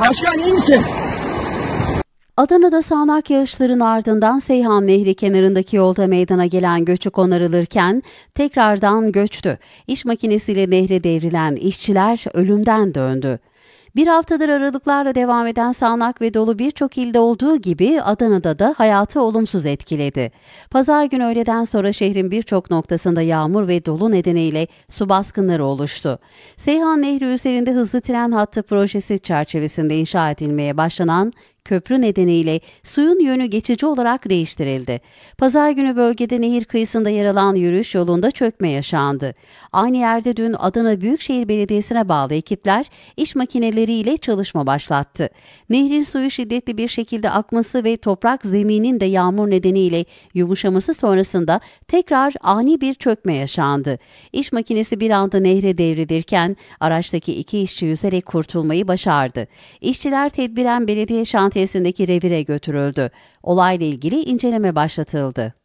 Başkan iyi misin? Adana'da sağanak yağışların ardından Seyhan Nehri kenarındaki yolda meydana gelen göçü onarılırken tekrardan göçtü. İş makinesiyle nehre devrilen işçiler ölümden döndü. Bir haftadır aralıklarla devam eden sağanak ve dolu birçok ilde olduğu gibi Adana'da da hayatı olumsuz etkiledi. Pazar günü öğleden sonra şehrin birçok noktasında yağmur ve dolu nedeniyle su baskınları oluştu. Seyhan Nehri üzerinde hızlı tren hattı projesi çerçevesinde inşa edilmeye başlanan köprü nedeniyle suyun yönü geçici olarak değiştirildi. Pazar günü bölgede nehir kıyısında yer alan yürüyüş yolunda çökme yaşandı. Aynı yerde dün Adana Büyükşehir Belediyesi'ne bağlı ekipler iş makineleriyle çalışma başlattı. Nehrin suyu şiddetli bir şekilde akması ve toprak zeminin de yağmur nedeniyle yumuşaması sonrasında tekrar ani bir çökme yaşandı. İş makinesi bir anda nehre devrilirken araçtaki iki işçi yüzerek kurtulmayı başardı. İşçiler tedbiren belediye şantiyelerine tesisindeki revire götürüldü. Olayla ilgili inceleme başlatıldı.